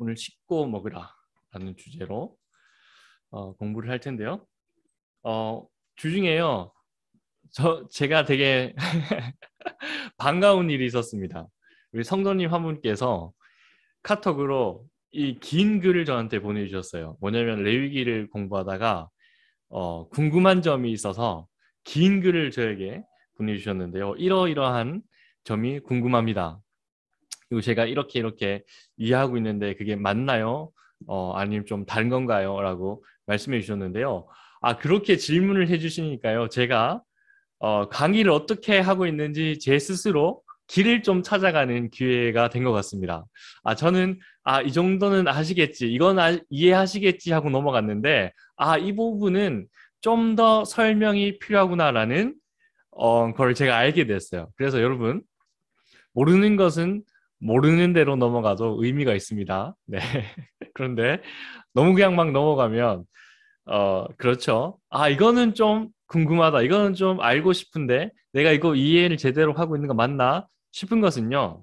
오늘 씻고 먹으라라는 주제로 어, 공부를 할 텐데요. 어, 주중에요. 저 제가 되게 반가운 일이 있었습니다. 우리 성도님 한 분께서 카톡으로 이 긴 글을 저한테 보내주셨어요. 뭐냐면 레위기를 공부하다가 어, 궁금한 점이 있어서 긴 글을 저에게 보내주셨는데요. 이러이러한 점이 궁금합니다. 그리고 제가 이렇게 이렇게 이해하고 있는데 그게 맞나요? 어, 아니면 좀 다른 건가요? 라고 말씀해 주셨는데요. 아, 그렇게 질문을 해 주시니까요. 제가 어, 강의를 어떻게 하고 있는지 제 스스로 길을 좀 찾아가는 기회가 된 것 같습니다. 아, 저는, 아, 이 정도는 아시겠지. 이건 아, 이해하시겠지 하고 넘어갔는데, 아, 이 부분은 좀 더 설명이 필요하구나라는, 어, 걸 제가 알게 됐어요. 그래서 여러분, 모르는 것은 모르는 대로 넘어가도 의미가 있습니다. 네. 그런데 너무 그냥 막 넘어가면 어 그렇죠. 아 이거는 좀 궁금하다. 이거는 좀 알고 싶은데 내가 이거 이해를 제대로 하고 있는 거 맞나 싶은 것은요.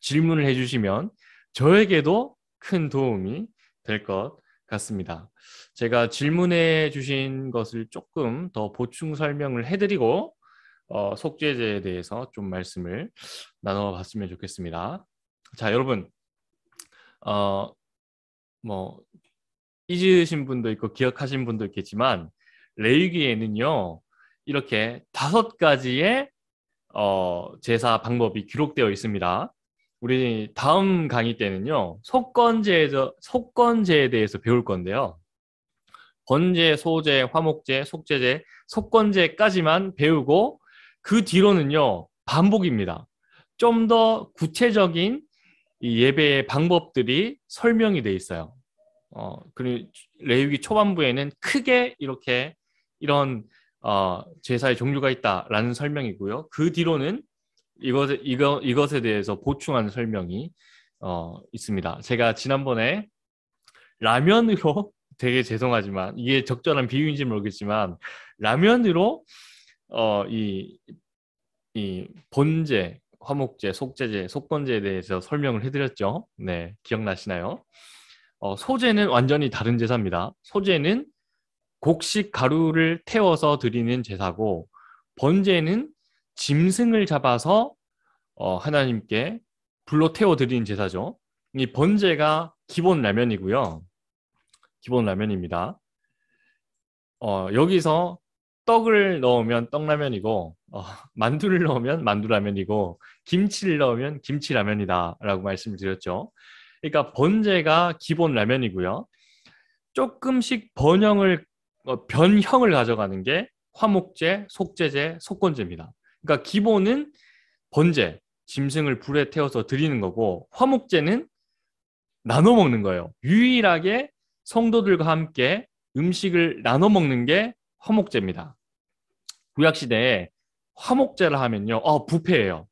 질문을 해주시면 저에게도 큰 도움이 될 것 같습니다. 제가 질문해 주신 것을 조금 더 보충 설명을 해드리고 어, 속죄제에 대해서 좀 말씀을 나눠봤으면 좋겠습니다. 자, 여러분, 어, 뭐 잊으신 분도 있고 기억하신 분도 있겠지만 레위기에는요 이렇게 다섯 가지의 어, 제사 방법이 기록되어 있습니다. 우리 다음 강의 때는요 속건제에 속건제에 대해서 배울 건데요. 번제, 소제, 화목제, 속제제, 속건제까지만 배우고 그 뒤로는요, 반복입니다. 좀 더 구체적인 예배의 방법들이 설명이 돼 있어요. 어, 그리고 레위기 초반부에는 크게 이렇게 이런 어, 제사의 종류가 있다라는 설명이고요. 그 뒤로는 이것, 이거, 이것에 대해서 보충하는 설명이 어, 있습니다. 제가 지난번에 라면으로 되게 죄송하지만 이게 적절한 비유인지 모르겠지만 라면으로 어, 이이 본제, 화목제, 속제제, 속건제에 대해서 설명을 해드렸죠. 네, 기억나시나요? 어, 소제는 완전히 다른 제사입니다. 소제는 곡식 가루를 태워서 드리는 제사고 번제는 짐승을 잡아서 어, 하나님께 불로 태워 드리는 제사죠. 이 번제가 기본 라면이고요. 기본 라면입니다. 어, 여기서 떡을 넣으면 떡라면이고 어, 만두를 넣으면 만두라면이고 김치를 넣으면 김치라면이다라고 말씀을 드렸죠. 그러니까 번제가 기본 라면이고요. 조금씩 번형을 어, 변형을 가져가는 게 화목제, 속제제, 속건제입니다. 그러니까 기본은 번제, 짐승을 불에 태워서 드리는 거고 화목제는 나눠 먹는 거예요. 유일하게 성도들과 함께 음식을 나눠 먹는 게 화목제입니다. 구약 시대에 화목제를 하면요, 어, 부패예요.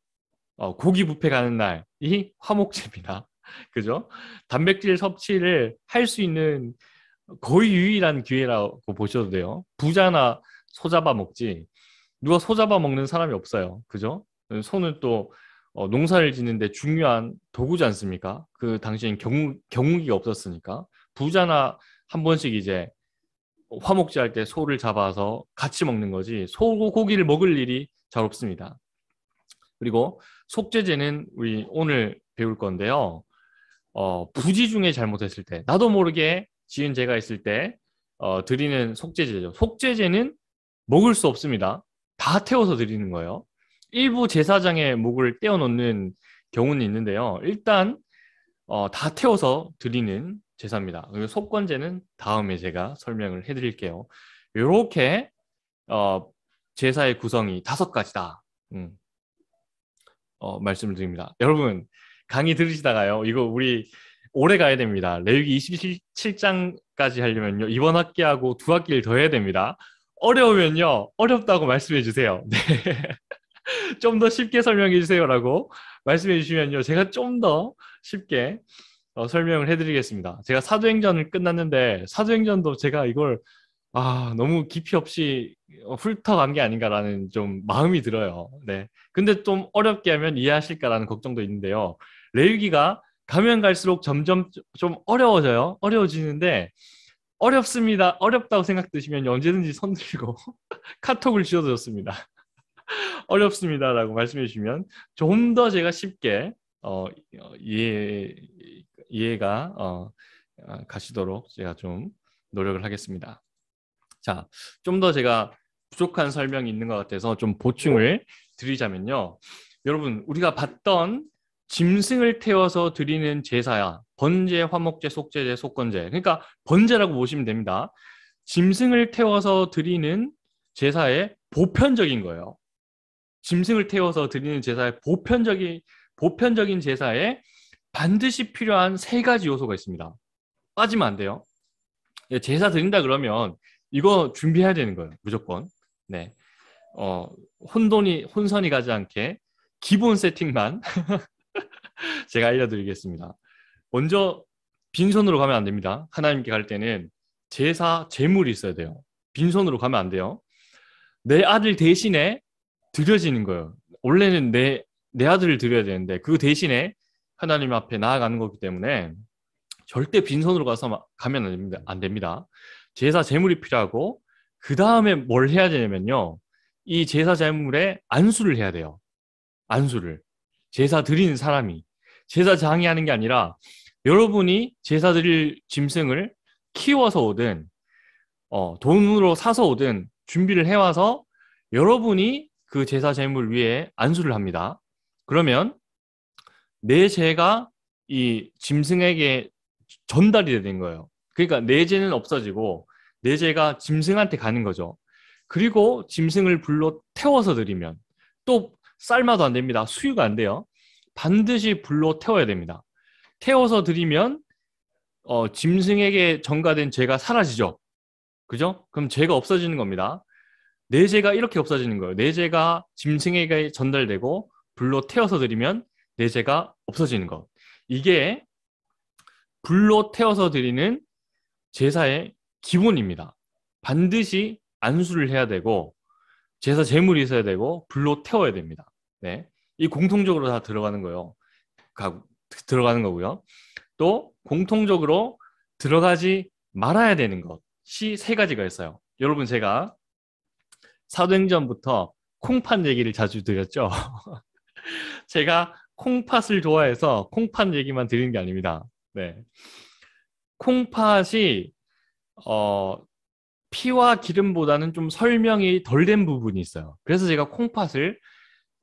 어, 고기 부패 가는 날이 화목제입니다. 그죠? 단백질 섭취를 할 수 있는 거의 유일한 기회라고 보셔도 돼요. 부자나 소 잡아 먹지 누가 소 잡아 먹는 사람이 없어요. 그죠? 소는 또 어, 농사를 짓는데 중요한 도구지 않습니까? 그 당시엔 경우 경우기가 없었으니까 부자나 한 번씩 이제 화목제 할 때 소를 잡아서 같이 먹는 거지 소고기를 먹을 일이 잘 없습니다. 그리고 속죄제는 우리 오늘 배울 건데요. 어, 부지 중에 잘못했을 때 나도 모르게 지은 죄가 있을 때 어, 드리는 속죄제죠. 속죄제는 먹을 수 없습니다. 다 태워서 드리는 거예요. 일부 제사장의 목을 떼어놓는 경우는 있는데요. 일단 어, 다 태워서 드리는 제사입니다. 그리 속건제는 다음에 제가 설명을 해드릴게요. 이렇게 어, 제사의 구성이 다섯 가지다. 음. 어, 말씀을 드립니다. 여러분 강의 들으시다가요. 이거 우리 오래 가야 됩니다. 레위기 27장까지 하려면요. 이번 학기하고 두 학기를 더 해야 됩니다. 어려우면요. 어렵다고 말씀해 주세요. 네. 좀더 쉽게 설명해 주세요라고 말씀해 주시면요. 제가 좀 더 쉽게 어, 설명을 해드리겠습니다. 제가 사도행전을 끝났는데 사도행전도 제가 이걸 아 너무 깊이 없이 어, 훑어간 게 아닌가라는 좀 마음이 들어요. 네. 근데 좀 어렵게 하면 이해하실까라는 걱정도 있는데요. 레위기가 가면 갈수록 점점 좀 어려워져요. 어려워지는데 어렵습니다. 어렵다고 생각되시면 언제든지 손 들고 카톡을 주셔도 좋습니다. 어렵습니다라고 말씀해 주시면 좀 더 제가 쉽게 어, 예, 이해가 어, 아, 가시도록 제가 좀 노력을 하겠습니다. 자, 좀 더 제가 부족한 설명이 있는 것 같아서 좀 보충을 드리자면요. 여러분, 우리가 봤던 짐승을 태워서 드리는 제사야. 번제, 화목제, 속제제, 속건제. 그러니까 번제라고 보시면 됩니다. 짐승을 태워서 드리는 제사의 보편적인 거예요. 짐승을 태워서 드리는 제사의 보편적인 보편적인 제사의 반드시 필요한 세 가지 요소가 있습니다. 빠지면 안 돼요. 예, 제사 드린다 그러면 이거 준비해야 되는 거예요. 무조건. 네. 어, 혼돈이, 혼선이 가지 않게 기본 세팅만 제가 알려드리겠습니다. 먼저 빈손으로 가면 안 됩니다. 하나님께 갈 때는 제사, 재물이 있어야 돼요. 빈손으로 가면 안 돼요. 내 아들 대신에 드려지는 거예요. 원래는 내, 내 아들을 드려야 되는데 그 대신에 하나님 앞에 나아가는 거기 때문에 절대 빈손으로 가서 가면 안 됩니다. 제사 제물이 필요하고 그 다음에 뭘 해야 되냐면요. 이 제사 제물에 안수를 해야 돼요. 안수를 제사 드리는 사람이 제사장이 하는 게 아니라 여러분이 제사 드릴 짐승을 키워서 오든 어, 돈으로 사서 오든 준비를 해와서 여러분이 그 제사 제물 위에 안수를 합니다. 그러면 내 죄가 이 짐승에게 전달이 된 거예요. 그러니까 내 죄는 없어지고 내 죄가 짐승한테 가는 거죠. 그리고 짐승을 불로 태워서 드리면 또 삶아도 안 됩니다. 수유가 안 돼요. 반드시 불로 태워야 됩니다. 태워서 드리면 어, 짐승에게 전가된 죄가 사라지죠. 그죠? 그럼 죄가 없어지는 겁니다. 내 죄가 이렇게 없어지는 거예요. 내 죄가 짐승에게 전달되고 불로 태워서 드리면 내재가 없어지는 것. 이게 불로 태워서 드리는 제사의 기본입니다. 반드시 안수를 해야 되고 제사 제물이 있어야 되고 불로 태워야 됩니다. 네. 이 공통적으로 다 들어가는 거요. 들어가는 거고요. 또 공통적으로 들어가지 말아야 되는 것이 세 가지가 있어요. 여러분 제가 사도행전부터 콩팥 얘기를 자주 드렸죠. 제가 콩팥을 좋아해서 콩팥 얘기만 드리는 게 아닙니다. 네. 콩팥이 어, 피와 기름보다는 좀 설명이 덜 된 부분이 있어요. 그래서 제가 콩팥을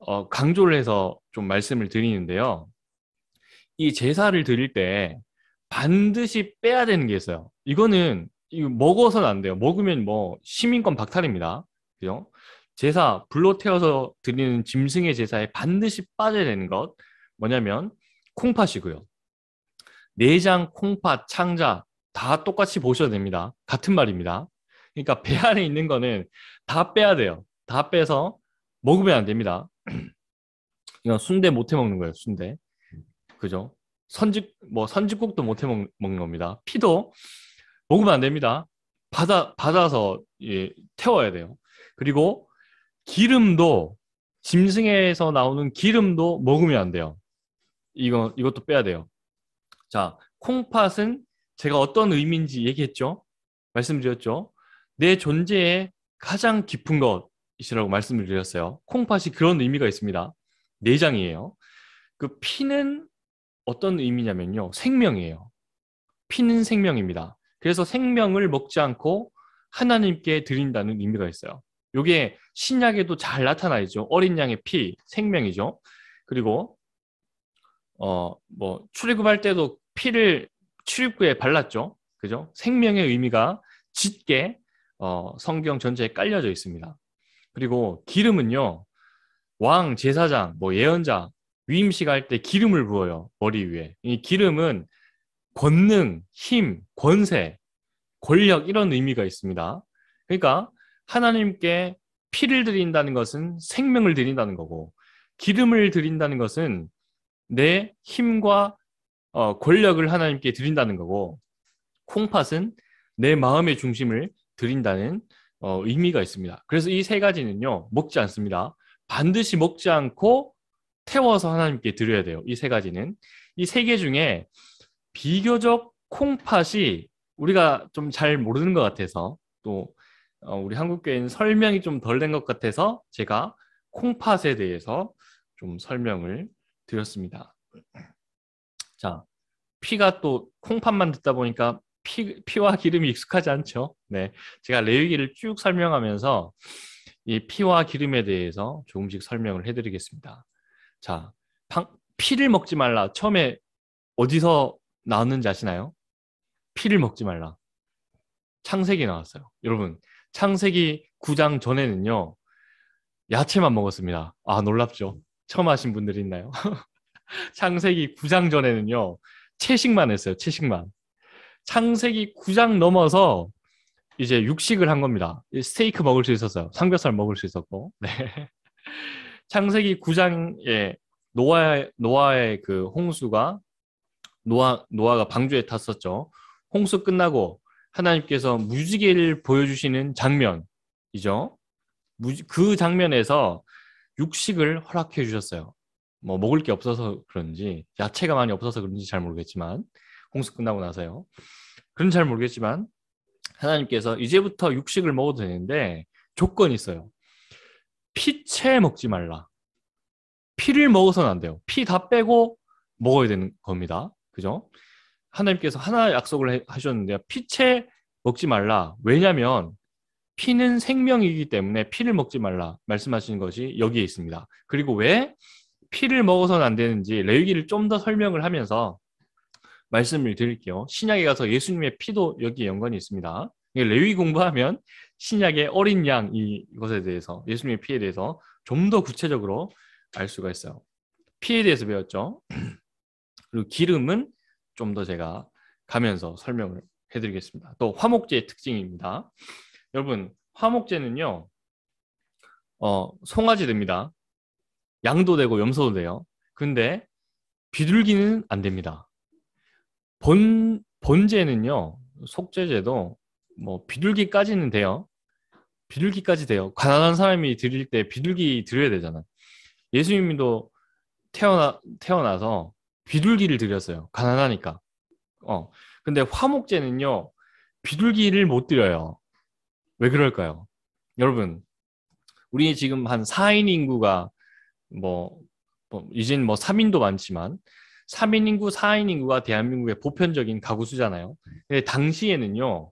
어, 강조를 해서 좀 말씀을 드리는데요. 이 제사를 드릴 때 반드시 빼야 되는 게 있어요. 이거는 이거 먹어서는 안 돼요. 먹으면 뭐 시민권 박탈입니다. 그죠? 제사, 불로 태워서 드리는 짐승의 제사에 반드시 빠져야 되는 것, 뭐냐면 콩팥이고요. 내장, 콩팥, 창자 다 똑같이 보셔야 됩니다. 같은 말입니다. 그러니까 배 안에 있는 거는 다 빼야 돼요. 다 빼서 먹으면 안 됩니다. 이건 순대 못해 먹는 거예요, 순대. 그죠? 선지 뭐 선지국도 못해 먹는 겁니다. 피도 먹으면 안 됩니다. 받아 받아서 예, 태워야 돼요. 그리고 기름도 짐승에서 나오는 기름도 먹으면 안 돼요. 이거 이것도 빼야 돼요. 자, 콩팥은 제가 어떤 의미인지 얘기했죠. 말씀드렸죠. 내 존재의 가장 깊은 것이라고 말씀을 드렸어요. 콩팥이 그런 의미가 있습니다. 내장이에요. 그 피는 어떤 의미냐면요. 생명이에요. 피는 생명입니다. 그래서 생명을 먹지 않고 하나님께 드린다는 의미가 있어요. 요게 신약에도 잘 나타나 있죠. 어린 양의 피, 생명이죠. 그리고 어뭐출입굽할 때도 피를 출입구에 발랐죠. 그죠? 생명의 의미가 짙게 어, 성경 전체에 깔려져 있습니다. 그리고 기름은요. 왕, 제사장, 뭐 예언자 위임식 할 때 기름을 부어요. 머리 위에. 이 기름은 권능, 힘, 권세, 권력 이런 의미가 있습니다. 그러니까 하나님께 피를 드린다는 것은 생명을 드린다는 거고 기름을 드린다는 것은 내 힘과 어, 권력을 하나님께 드린다는 거고 콩팥은 내 마음의 중심을 드린다는 어, 의미가 있습니다. 그래서 이 세 가지는요 먹지 않습니다. 반드시 먹지 않고 태워서 하나님께 드려야 돼요. 이 세 가지는 이 세 개 중에 비교적 콩팥이 우리가 좀 잘 모르는 것 같아서 또 어, 우리 한국교회는 설명이 좀 덜 된 것 같아서 제가 콩팥에 대해서 좀 설명을 드렸습니다. 자, 피가 또 콩팥만 듣다 보니까 피, 피와 기름이 익숙하지 않죠. 네, 제가 레위기를 쭉 설명하면서 이 피와 기름에 대해서 조금씩 설명을 해드리겠습니다. 자, 방, 피를 먹지 말라. 처음에 어디서 나왔는지 아시나요? 피를 먹지 말라. 창세기 나왔어요. 여러분, 창세기 9장 전에는요, 야채만 먹었습니다. 아, 놀랍죠? 처음 하신 분들이 있나요? 창세기 9장 전에는요, 채식만 했어요, 채식만. 창세기 9장 넘어서 이제 육식을 한 겁니다. 스테이크 먹을 수 있었어요. 삼겹살 먹을 수 있었고. 네. 창세기 9장에 노아의, 노아의 그 홍수가, 노아, 노아가 방주에 탔었죠. 홍수 끝나고 하나님께서 무지개를 보여주시는 장면이죠. 그 장면에서 육식을 허락해 주셨어요. 뭐 먹을 게 없어서 그런지 야채가 많이 없어서 그런지 잘 모르겠지만 홍수 끝나고 나서요. 그건 잘 모르겠지만 하나님께서 이제부터 육식을 먹어도 되는데 조건이 있어요. 피채 먹지 말라. 피를 먹어서는 안 돼요. 피 다 빼고 먹어야 되는 겁니다. 그죠? 하나님께서 하나 약속을 하셨는데 요 피채 먹지 말라. 왜냐하면 피는 생명이기 때문에 피를 먹지 말라 말씀하신 것이 여기에 있습니다. 그리고 왜 피를 먹어서는 안 되는지 레위기를 좀 더 설명을 하면서 말씀을 드릴게요. 신약에 가서 예수님의 피도 여기에 연관이 있습니다. 레위 공부하면 신약의 어린 양 이것에 대해서 예수님의 피에 대해서 좀 더 구체적으로 알 수가 있어요. 피에 대해서 배웠죠. 그리고 기름은 좀더 제가 가면서 설명을 해드리겠습니다. 또 화목제의 특징입니다. 여러분 화목제는요 어, 송아지 됩니다. 양도 되고 염소도 돼요. 근데 비둘기는 안 됩니다. 본 본제는요 속죄제도 뭐 비둘기까지는 돼요. 비둘기까지 돼요. 가난한 사람이 드릴 때 비둘기 드려야 되잖아. 요 예수님도 태어나 태어나서 비둘기를 드렸어요. 가난하니까. 어. 근데 화목제는요, 비둘기를 못 드려요. 왜 그럴까요? 여러분, 우리 지금 한 4인 인구가 뭐, 뭐 이젠 뭐 3인도 많지만 3인 인구, 4인 인구가 대한민국의 보편적인 가구 수잖아요. 근데 당시에는요,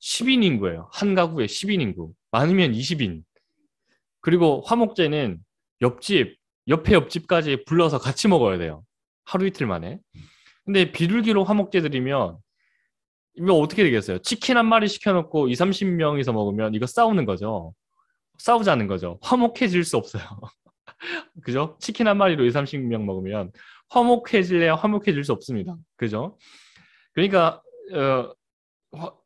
10인 인구예요. 한 가구에 10인 인구. 많으면 20인. 그리고 화목제는 옆집, 옆에 옆집까지 불러서 같이 먹어야 돼요. 하루 이틀 만에. 근데 비둘기로 화목제드리면 이거 어떻게 되겠어요? 치킨 한 마리 시켜놓고 2, 30명이서 먹으면 이거 싸우는 거죠. 싸우자는 거죠. 화목해질 수 없어요. 그죠? 치킨 한 마리로 2, 30명 먹으면 화목해질래야 화목해질 수 없습니다. 그죠? 그러니까 어,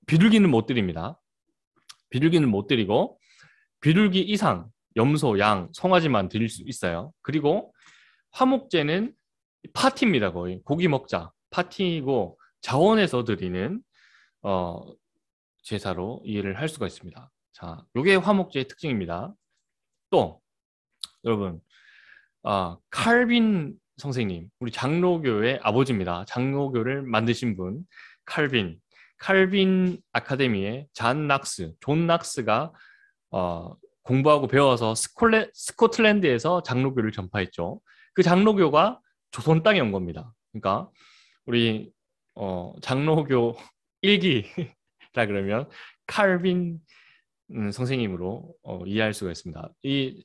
비둘기는 못 드립니다. 비둘기는 못 드리고 비둘기 이상 염소, 양, 송아지만 드릴 수 있어요. 그리고 화목제는 파티입니다 거의 고기 먹자 파티이고 자원에서 드리는 어, 제사로 이해를 할 수가 있습니다. 자, 요게 화목제의 특징입니다. 또 여러분 아, 칼빈 선생님, 우리 장로교의 아버지입니다. 장로교를 만드신 분 칼빈, 칼빈 아카데미의 잔 낙스, 존 낙스가 어, 공부하고 배워서 스콜레, 스코틀랜드에서 장로교를 전파했죠. 그 장로교가 조선 땅에 온 겁니다. 그러니까 우리 어, 장로교 일기라 그러면 칼빈 음, 선생님으로 어, 이해할 수가 있습니다. 이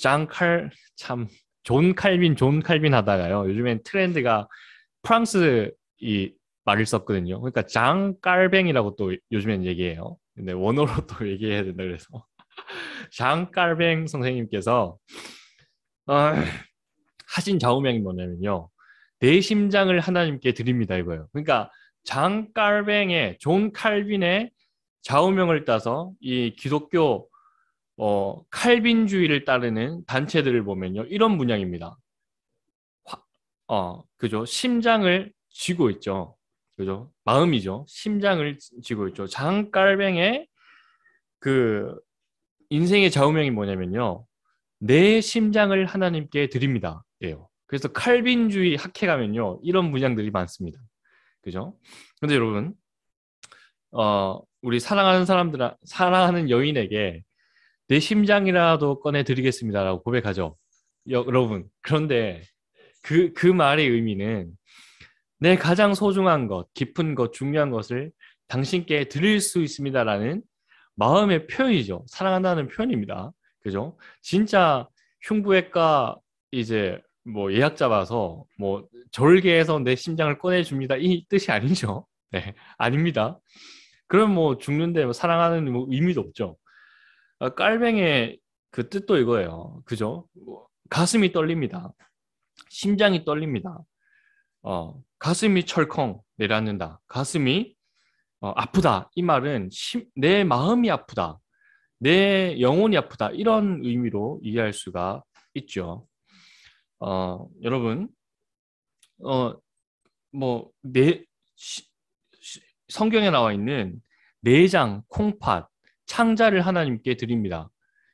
장칼 참 존 칼빈 존 칼빈 하다가요. 요즘엔 트렌드가 프랑스 이 말을 썼거든요. 그러니까 장 깔뱅이라고 또 요즘엔 얘기해요. 근데 원어로 또 얘기해야 된다 그래서 장 깔뱅 선생님께서 어, 하신 좌우명이 뭐냐면요. 내 심장을 하나님께 드립니다 이거예요. 그러니까 장 칼뱅의 존 칼빈의 좌우명을 따서 이 기독교 어, 칼빈주의를 따르는 단체들을 보면요 이런 문양입니다. 화, 어 그죠 심장을 쥐고 있죠. 그죠 마음이죠 심장을 쥐고 있죠. 장 칼뱅의 그 인생의 좌우명이 뭐냐면요 내 심장을 하나님께 드립니다. 예요. 그래서 칼빈주의 학회 가면요 이런 문양들이 많습니다. 그죠? 근데 여러분, 어, 우리 사랑하는 사람들, 사랑하는 여인에게 내 심장이라도 꺼내 드리겠습니다라고 고백하죠. 여, 러분 그런데 그, 그 말의 의미는 내 가장 소중한 것, 깊은 것, 중요한 것을 당신께 드릴 수 있습니다라는 마음의 표현이죠. 사랑한다는 표현입니다. 그죠? 진짜 흉부외과 이제 뭐 예약 잡아서 뭐 절개해서 내 심장을 꺼내줍니다. 이 뜻이 아니죠. 네, 아닙니다. 그럼 뭐 죽는데 뭐 사랑하는 뭐 의미도 없죠. 아, 깔뱅의 그 뜻도 이거예요. 그죠? 뭐 가슴이 떨립니다. 심장이 떨립니다. 어, 가슴이 철컹 내려앉는다. 가슴이 어, 아프다. 이 말은 심, 내 마음이 아프다. 내 영혼이 아프다. 이런 의미로 이해할 수가 있죠. 어, 여러분, 어, 뭐, 네, 시, 시, 성경에 나와 있는 내장, 콩팥, 창자를 하나님께 드립니다.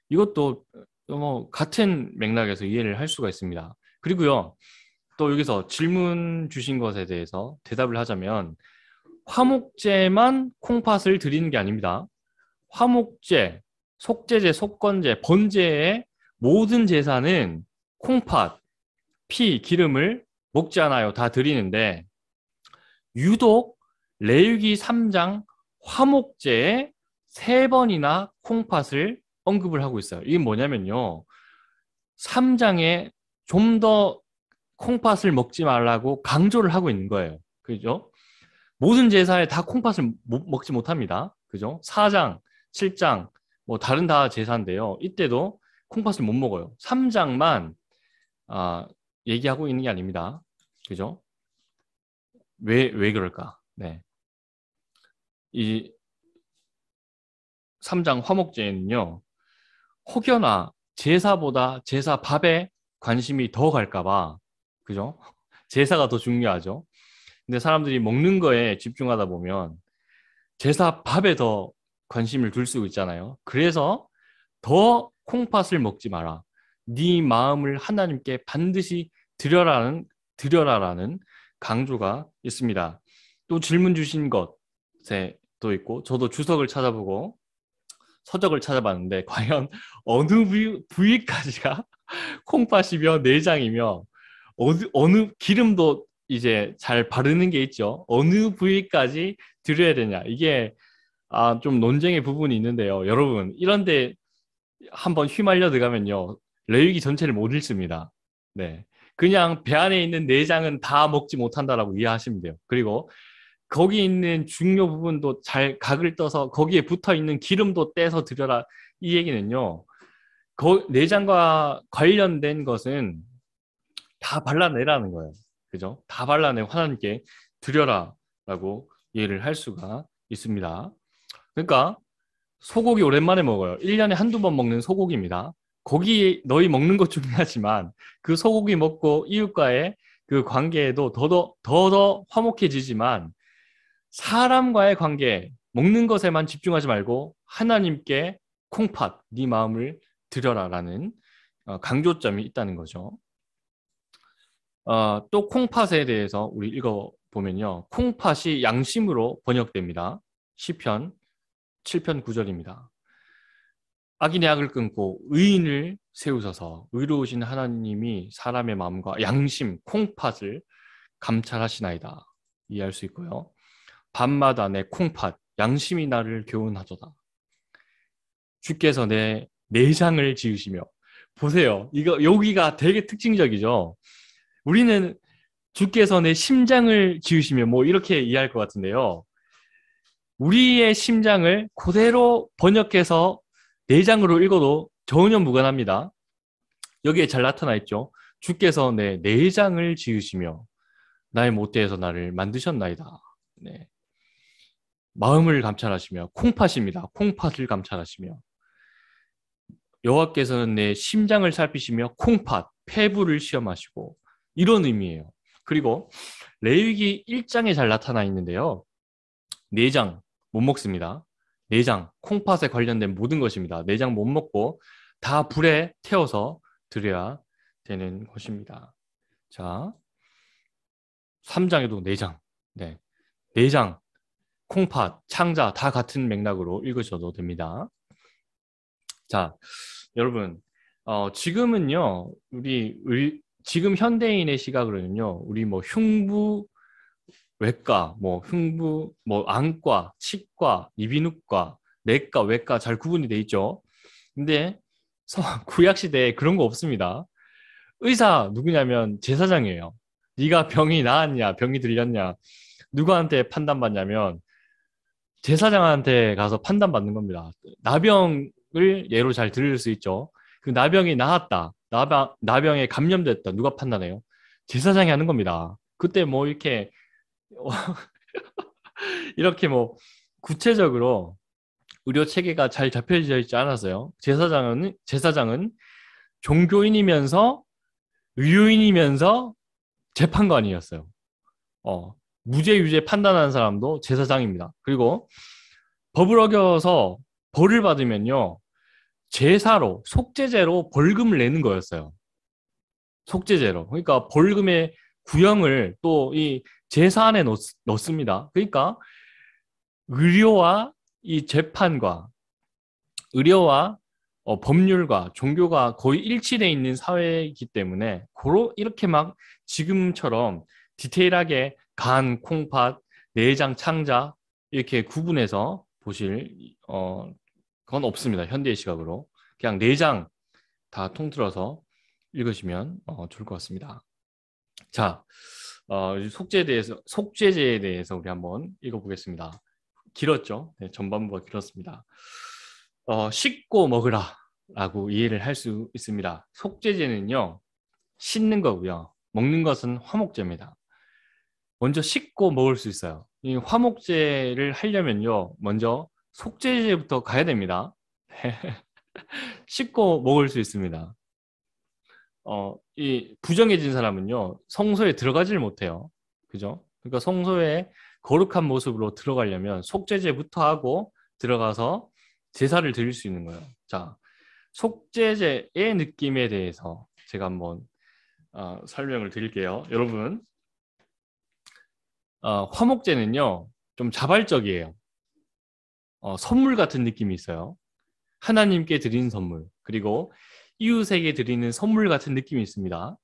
이것도 어, 뭐, 같은 맥락에서 이해를 할 수가 있습니다. 그리고요, 또 여기서 질문 주신 것에 대해서 대답을 하자면, 화목제만 콩팥을 드리는 게 아닙니다. 화목제, 속제제, 속건제, 번제의 모든 제사는 콩팥, 피, 기름을 먹지 않아요. 다 드리는데 유독 레위기 3장 화목제에 세 번이나 콩팥을 언급을 하고 있어요. 이게 뭐냐면요. 3장에 좀 더 콩팥을 먹지 말라고 강조를 하고 있는 거예요. 그죠? 모든 제사에 다 콩팥을 못, 먹지 못합니다. 그죠? 4장, 7장, 뭐 다른 다 제사인데요. 이때도 콩팥을 못 먹어요. 3장만 아, 얘기하고 있는 게 아닙니다. 그죠? 왜, 왜 그럴까? 네. 이 3장 화목제는요 혹여나 제사보다 제사 밥에 관심이 더 갈까봐, 그죠? 제사가 더 중요하죠. 근데 사람들이 먹는 거에 집중하다 보면 제사 밥에 더 관심을 둘 수 있잖아요. 그래서 더 콩팥을 먹지 마라. 네 마음을 하나님께 반드시 드려라는 드려라라는 강조가 있습니다. 또 질문 주신 것에 도 있고 저도 주석을 찾아보고 서적을 찾아봤는데 과연 어느 부위, 까지가 콩팥이며 내장이며 어느, 어느 기름도 이제 잘 바르는 게 있죠. 어느 부위까지 드려야 되냐 이게 아, 좀 논쟁의 부분이 있는데요. 여러분 이런데 한번 휘말려 들어가면요 레위기 전체를 못 읽습니다. 네. 그냥 배 안에 있는 내장은 다 먹지 못한다라고 이해하시면 돼요. 그리고 거기 있는 중요 부분도 잘 각을 떠서 거기에 붙어 있는 기름도 떼서 들여라 이 얘기는요. 거, 내장과 관련된 것은 다 발라내라는 거예요. 그죠? 다 발라내 하나님께 드려라라고 이해를 할 수가 있습니다. 그러니까 소고기 오랜만에 먹어요. 1년에 한두 번 먹는 소고기입니다. 고기 너희 먹는 것 중요하지만 그 소고기 먹고 이웃과의 그 관계에도 더더 더더 화목해지지만 사람과의 관계 먹는 것에만 집중하지 말고 하나님께 콩팥 네 마음을 드려라라는 어, 강조점이 있다는 거죠. 어, 또 콩팥에 대해서 우리 읽어 보면요, 콩팥이 양심으로 번역됩니다. 시편 7편 9절입니다. 악인의 악을 끊고 의인을 세우셔서 의로우신 하나님이 사람의 마음과 양심, 콩팥을 감찰하시나이다. 이해할 수 있고요. 밤마다 내 콩팥, 양심이 나를 교훈하도다. 주께서 내 내장을 지으시며 보세요. 이거 여기가 되게 특징적이죠. 우리는 주께서 내 심장을 지으시며 뭐 이렇게 이해할 것 같은데요. 우리의 심장을 그대로 번역해서 4장으로 읽어도 전혀 무관합니다. 여기에 잘 나타나 있죠. 주께서 내 내장을 지으시며 나의 못대에서 나를 만드셨나이다. 네. 마음을 감찰하시며 콩팥입니다. 콩팥을 감찰하시며 여호와께서는 내 심장을 살피시며 콩팥, 폐부를 시험하시고 이런 의미예요. 그리고 레위기 1장에 잘 나타나 있는데요. 내장 네 못 먹습니다. 내장, 콩팥에 관련된 모든 것입니다. 내장 못 먹고 다 불에 태워서 드려야 되는 것입니다. 자, 3장에도 내장, 네, 내장, 콩팥, 창자 다 같은 맥락으로 읽으셔도 됩니다. 자, 여러분, 어, 지금은요, 우리, 우리 지금 현대인의 시각으로는요, 우리 뭐 흉부 외과, 뭐흥부뭐 뭐 안과, 치과, 이비인후과, 내과, 외과 잘 구분이 돼 있죠. 근데 구약 시대에 그런 거 없습니다. 의사 누구냐면 제사장이에요. 네가 병이 나았냐, 병이 들렸냐, 누구한테 판단받냐면 제사장한테 가서 판단받는 겁니다. 나병을 예로 잘 들을 수 있죠. 그 나병이 나았다, 나병, 나병에 감염됐다, 누가 판단해요? 제사장이 하는 겁니다. 그때 뭐 이렇게 이렇게 뭐 구체적으로 의료 체계가 잘 잡혀져 있지 않아서요. 제사장은 제사장은 종교인이면서 의료인이면서 재판관이었어요. 어, 무죄 유죄 판단하는 사람도 제사장입니다. 그리고 법을 어겨서 벌을 받으면요. 제사로 속죄제로 벌금을 내는 거였어요. 속죄제로 그러니까 벌금의 구형을 또이 제사 안에 넣, 넣습니다. 그러니까 의료와 이 재판과 의료와 어, 법률과 종교가 거의 일치되어 있는 사회이기 때문에 고로 이렇게 막 지금처럼 디테일하게 간, 콩팥, 내장, 창자 이렇게 구분해서 보실 어, 건 없습니다. 현대의 시각으로 그냥 내장 다 통틀어서 읽으시면 어, 좋을 것 같습니다. 자, 어, 속죄에 대해서 속죄제에 대해서 우리 한번 읽어보겠습니다. 길었죠? 네, 전반부가 길었습니다. 어, 씻고 먹으라라고 이해를 할 수 있습니다. 속죄제는요 씻는 거고요, 먹는 것은 화목제입니다. 먼저 씻고 먹을 수 있어요. 이 화목제를 하려면요, 먼저 속죄제부터 가야 됩니다. 씻고 먹을 수 있습니다. 어, 이 부정해진 사람은요, 성소에 들어가질 못해요. 그죠? 그러니까 성소에 거룩한 모습으로 들어가려면 속죄제부터 하고 들어가서 제사를 드릴 수 있는 거예요. 자, 속죄제의 느낌에 대해서 제가 한번 어, 설명을 드릴게요. 여러분, 어, 화목제는요, 좀 자발적이에요. 어, 선물 같은 느낌이 있어요. 하나님께 드린 선물, 그리고 이웃에게 드리는 선물 같은 느낌이 있습니다.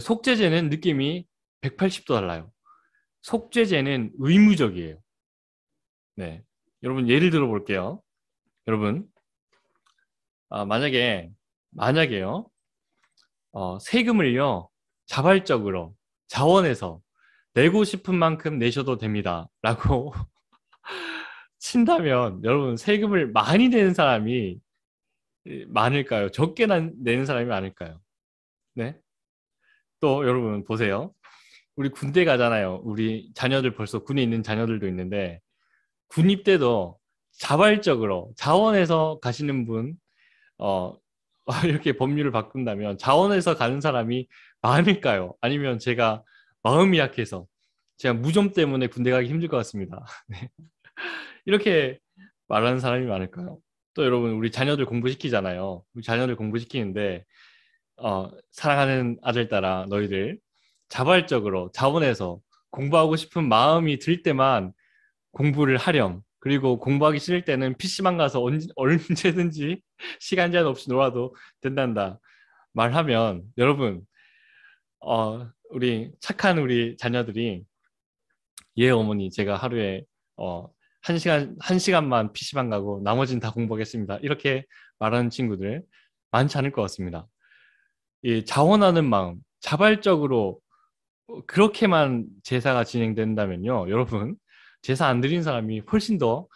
속죄제는 느낌이 180도 달라요. 속죄제는 의무적이에요. 네. 여러분 예를 들어 볼게요. 여러분 아, 만약에 만약에요 어, 세금을요 자발적으로 자원해서 내고 싶은 만큼 내셔도 됩니다라고 친다면 여러분 세금을 많이 내는 사람이 많을까요? 적게 내는 사람이 많을까요? 네. 또 여러분 보세요. 우리 군대 가잖아요. 우리 자녀들 벌써 군에 있는 자녀들도 있는데 군입 대도 자발적으로 자원해서 가시는 분, 어, 이렇게 법률을 바꾼다면 자원해서 가는 사람이 많을까요? 아니면 제가 마음이 약해서 제가 무좀 때문에 군대 가기 힘들 것 같습니다. 네. 이렇게 말하는 사람이 많을까요? 또 여러분 우리 자녀들 공부시키잖아요. 우리 자녀들 공부시키는데 어, 사랑하는 아들 따라 너희들 자발적으로 자원해서 공부하고 싶은 마음이 들 때만 공부를 하렴. 그리고 공부하기 싫을 때는 PC방 가서 언제, 든지 시간 제한 없이 놀아도 된단다. 말하면 여러분 어, 우리 착한 우리 자녀들이 예 어머니 제가 하루에 어, 한 시간 한 시간만 PC방 가고 나머지는 다 공부하겠습니다. 이렇게 말하는 친구들 많지 않을 것 같습니다. 이 자원하는 마음, 자발적으로 그렇게만 제사가 진행된다면요, 여러분 제사 안 드린 사람이 훨씬 더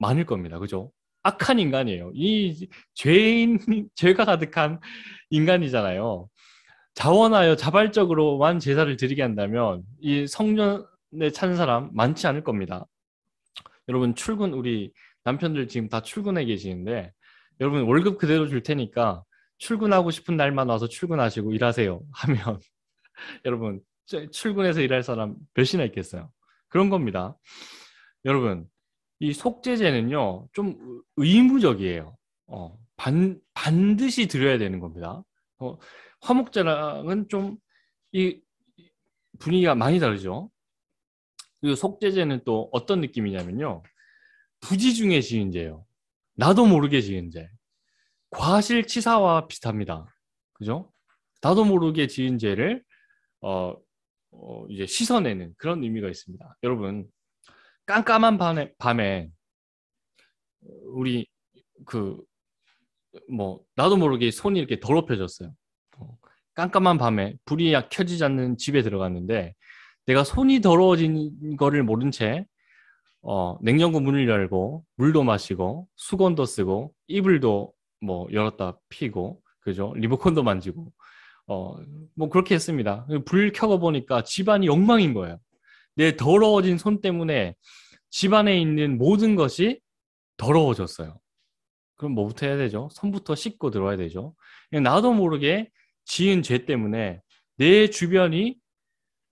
많을 겁니다. 그죠? 악한 인간이에요. 이 죄인, 죄가 가득한 인간이잖아요. 자원하여 자발적으로만 제사를 드리게 한다면 이 성전에 찬 사람 많지 않을 겁니다. 여러분 출근 우리 남편들 지금 다 출근해 계시는데 여러분 월급 그대로 줄 테니까 출근하고 싶은 날만 와서 출근하시고 일하세요 하면 여러분 출근해서 일할 사람 몇이나 있겠어요? 그런 겁니다. 여러분 이 속죄제는요 좀 의무적이에요. 어, 반, 반드시 드려야 되는 겁니다. 어, 화목제랑은 좀 이 분위기가 많이 다르죠. 그리고 속죄제는 또 어떤 느낌이냐면요. 부지 중에 지은 죄예요. 나도 모르게 지은 죄. 과실치사와 비슷합니다. 그죠? 나도 모르게 지은 죄를 어, 어, 이제 씻어내는 그런 의미가 있습니다. 여러분 깜깜한 밤에, 밤에 우리 그 뭐 나도 모르게 손이 이렇게 더럽혀졌어요. 어, 깜깜한 밤에 불이 켜지지 않는 집에 들어갔는데 내가 손이 더러워진 거를 모른 채 어, 냉장고 문을 열고 물도 마시고 수건도 쓰고 이불도 뭐 열었다 피고 그죠 리모컨도 만지고 어, 뭐 그렇게 했습니다. 불 켜고 보니까 집안이 엉망인 거예요. 내 더러워진 손 때문에 집안에 있는 모든 것이 더러워졌어요. 그럼 뭐부터 해야 되죠? 손부터 씻고 들어와야 되죠. 나도 모르게 지은 죄 때문에 내 주변이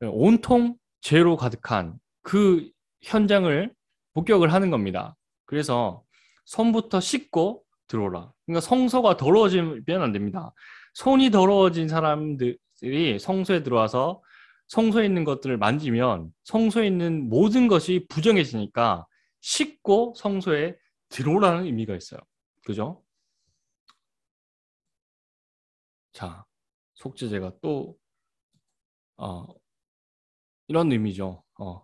예, 온통 죄로 가득한 그 현장을 목격을 하는 겁니다. 그래서 손부터 씻고 들어오라. 그러니까 성소가 더러워지면 안 됩니다. 손이 더러워진 사람들이 성소에 들어와서 성소에 있는 것들을 만지면 성소에 있는 모든 것이 부정해지니까 씻고 성소에 들어오라는 의미가 있어요. 그죠? 자, 속죄제가 또 어, 이런 의미죠. 어.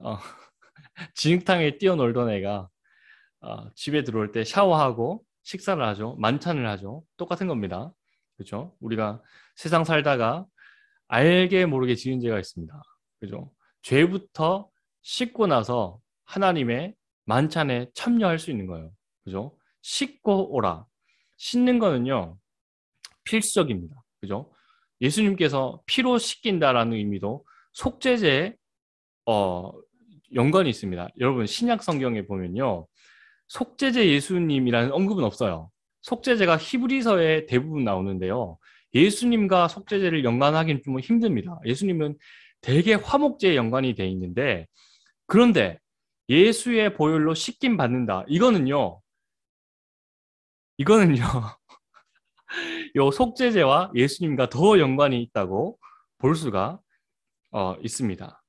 어. 진흙탕에 뛰어놀던 애가 어, 집에 들어올 때 샤워하고 식사를 하죠. 만찬을 하죠. 똑같은 겁니다. 그렇죠? 우리가 세상 살다가 알게 모르게 지은 죄가 있습니다. 그죠? 죄부터 씻고 나서 하나님의 만찬에 참여할 수 있는 거예요. 그죠? 씻고 오라. 씻는 거는요. 필수적입니다. 그죠? 예수님께서 피로 씻긴다라는 의미도 속죄제 어 연관이 있습니다. 여러분 신약 성경에 보면요. 속죄제 예수님이라는 언급은 없어요. 속죄제가 히브리서에 대부분 나오는데요. 예수님과 속죄제를 연관하기는 좀 힘듭니다. 예수님은 대개 화목제에 연관이 돼 있는데 그런데 예수의 보혈로 씻김 받는다. 이거는요. 이거는요. 요 속죄제와 예수님과 더 연관이 있다고 볼 수가 어, 있습니다.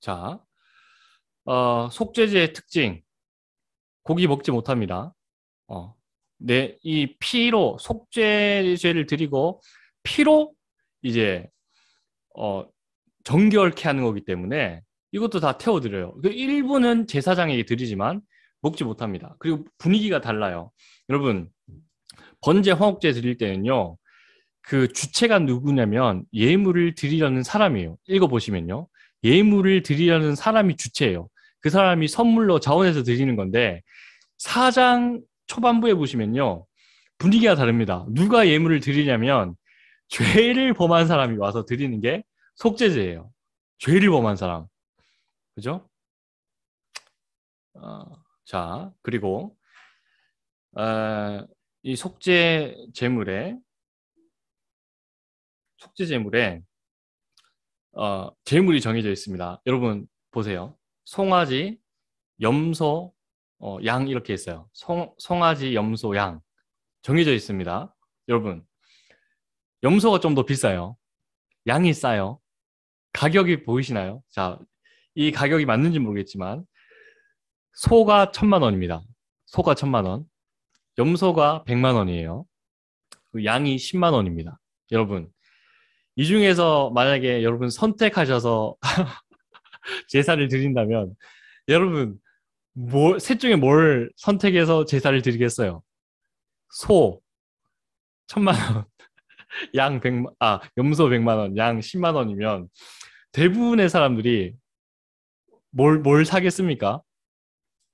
자, 어, 속죄제의 특징. 고기 먹지 못합니다. 어, 네, 이 피로 속죄죄를 드리고 피로 이제 어, 정결케 하는 거기 때문에 이것도 다 태워드려요. 그 일부는 제사장에게 드리지만 먹지 못합니다. 그리고 분위기가 달라요. 여러분 번제 화목제 드릴 때는요 그 주체가 누구냐면 예물을 드리려는 사람이에요. 읽어보시면요. 예물을 드리려는 사람이 주체예요. 그 사람이 선물로 자원해서 드리는 건데 사장 초반부에 보시면요. 분위기가 다릅니다. 누가 예물을 드리냐면 죄를 범한 사람이 와서 드리는 게 속죄제예요. 죄를 범한 사람. 그죠? 어, 자, 그리고 어, 이 속죄 제물에 촉지재물에 어, 재물이 정해져 있습니다. 여러분 보세요. 송아지, 염소, 어, 양 이렇게 있어요. 송, 송아지, 염소, 양 정해져 있습니다. 여러분 염소가 좀 더 비싸요. 양이 싸요. 가격이 보이시나요? 자, 이 가격이 맞는지 모르겠지만 소가 천만 원입니다. 소가 천만 원, 염소가 백만 원이에요. 그 양이 십만 원입니다. 여러분 이 중에서 만약에 여러분 선택하셔서 제사를 드린다면 여러분 뭘, 뭐, 셋 중에 뭘 선택해서 제사를 드리겠어요? 소 천만 원, 양 백만 아 염소 백만 원, 양 십만 원이면 대부분의 사람들이 뭘 뭘 사겠습니까?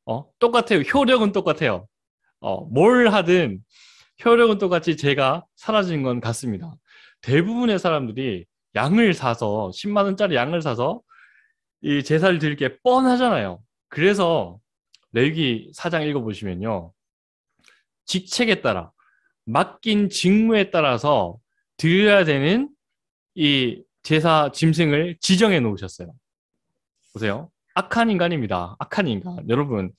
어 똑같아요. 효력은 똑같아요. 어뭘 하든 효력은 똑같이 제가 사라진 건 같습니다. 대부분의 사람들이 양을 사서 10만 원짜리 양을 사서 이 제사를 드릴 게 뻔하잖아요. 그래서 레위기 사장 읽어보시면요. 직책에 따라 맡긴 직무에 따라서 드려야 되는 이 제사 짐승을 지정해 놓으셨어요. 보세요. 악한 인간입니다. 악한 인간. 여러분,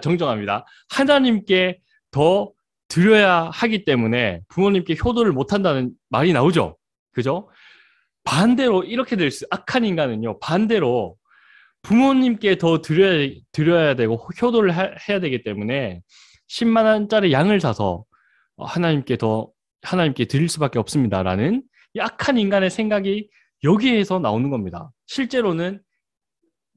정정합니다. 하나님께 더 드려야 하기 때문에 부모님께 효도를 못한다는 말이 나오죠. 그죠? 반대로 이렇게 될 수, 악한 인간은요, 반대로 부모님께 더 드려야, 드려야 되고 효도를 하, 해야 되기 때문에 10만 원짜리 양을 사서 하나님께 더 하나님께 드릴 수밖에 없습니다라는 약한 인간의 생각이 여기에서 나오는 겁니다. 실제로는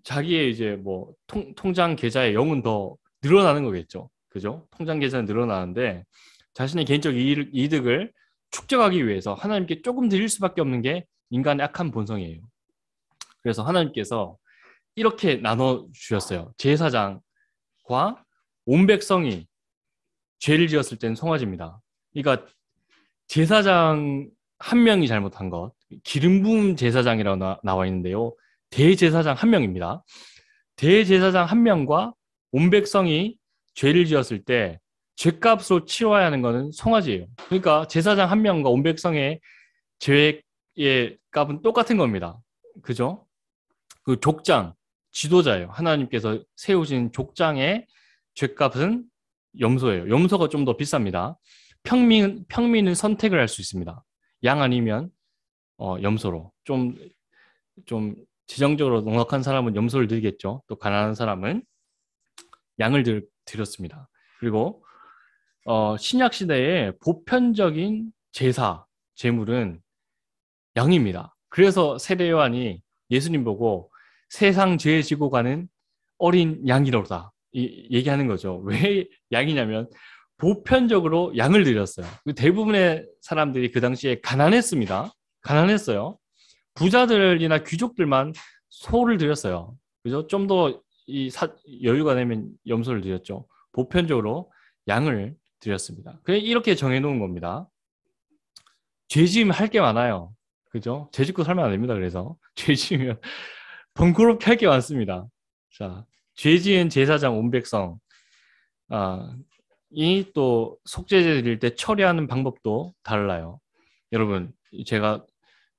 자기의 이제 뭐 통, 통장 계좌의 영은 더 늘어나는 거겠죠. 그죠? 통장 계산이 늘어나는데 자신의 개인적 이득을 축적하기 위해서 하나님께 조금 드릴 수밖에 없는 게 인간의 악한 본성이에요. 그래서 하나님께서 이렇게 나눠 주셨어요. 제사장과 온 백성이 죄를 지었을 때는 송아지입니다. 그러니까 제사장 한 명이 잘못한 것, 기름 부음 제사장이라고 나, 나와 있는데요. 대제사장 한 명입니다. 대제사장 한 명과 온 백성이 죄를 지었을 때 죄값으로 치러야 하는 것은 송아지예요. 그러니까 제사장 한 명과 온 백성의 죄의 값은 똑같은 겁니다. 그죠? 그 족장, 지도자예요. 하나님께서 세우신 족장의 죄값은 염소예요. 염소가 좀 더 비쌉니다. 평민, 평민은 선택을 할 수 있습니다. 양 아니면 어, 염소로. 좀, 좀 지정적으로 넉넉한 사람은 염소를 들겠죠. 또 가난한 사람은 양을 들 드렸습니다. 그리고 어, 신약 시대의 보편적인 제사 제물은 양입니다. 그래서 세례 요한이 예수님 보고 세상 죄 지고 가는 어린 양이로다 이, 얘기하는 거죠. 왜 양이냐면 보편적으로 양을 드렸어요. 대부분의 사람들이 그 당시에 가난했습니다. 가난했어요. 부자들이나 귀족들만 소를 드렸어요. 그죠? 좀더 이 사, 여유가 되면 염소를 드렸죠. 보편적으로 양을 드렸습니다. 그냥 이렇게 정해놓은 겁니다. 죄지면할 게 많아요. 그죠? 죄짓고 살면 안 됩니다. 그래서 죄지면 으 번거롭게 할 게 많습니다. 자, 죄지은 제사장 온백성. 아, 이 또 속죄제 드릴 때 처리하는 방법도 달라요. 여러분, 제가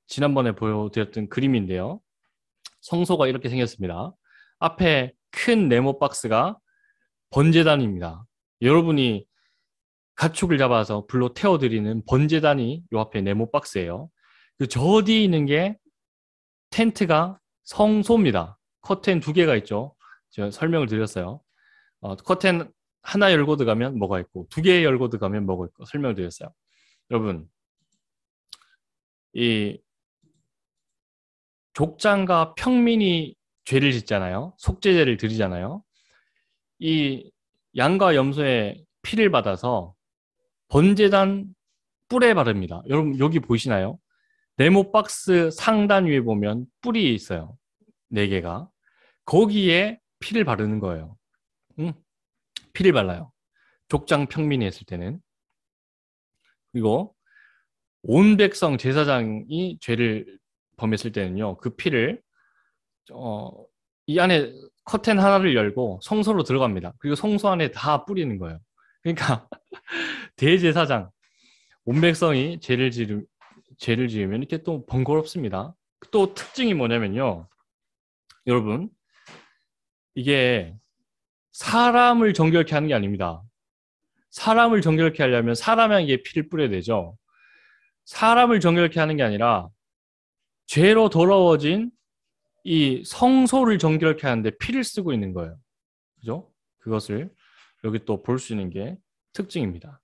지난번에 보여드렸던 그림인데요. 성소가 이렇게 생겼습니다. 앞에 큰 네모 박스가 번제단입니다. 여러분이 가축을 잡아서 불로 태워드리는 번제단이 요 앞에 네모 박스예요. 그 저 뒤에 있는 게 텐트가 성소입니다. 커튼 두 개가 있죠. 제가 설명을 드렸어요. 어, 커튼 하나 열고 들어가면 뭐가 있고 두 개 열고 들어가면 뭐가 있고 설명을 드렸어요. 여러분 이 족장과 평민이 죄를 짓잖아요. 속죄제를 드리잖아요. 이 양과 염소의 피를 받아서 번제단 뿔에 바릅니다. 여러분 여기 보이시나요? 네모 박스 상단 위에 보면 뿔이 있어요. 네 개가. 거기에 피를 바르는 거예요. 응? 피를 발라요. 족장 평민이 했을 때는. 그리고 온 백성 제사장이 죄를 범했을 때는요. 그 피를 어, 이 안에 커튼 하나를 열고 성소로 들어갑니다. 그리고 성소 안에 다 뿌리는 거예요. 그러니까 대제사장 온 백성이 죄를 지르 죄를 지으면 이렇게 또 번거롭습니다. 또 특징이 뭐냐면요. 여러분 이게 사람을 정결케 하는 게 아닙니다. 사람을 정결케 하려면 사람에게 피를 뿌려야 되죠. 사람을 정결케 하는 게 아니라 죄로 더러워진 이 성소를 정결케 하는데 피를 쓰고 있는 거예요. 그죠? 그것을 여기 또 볼 수 있는 게 특징입니다.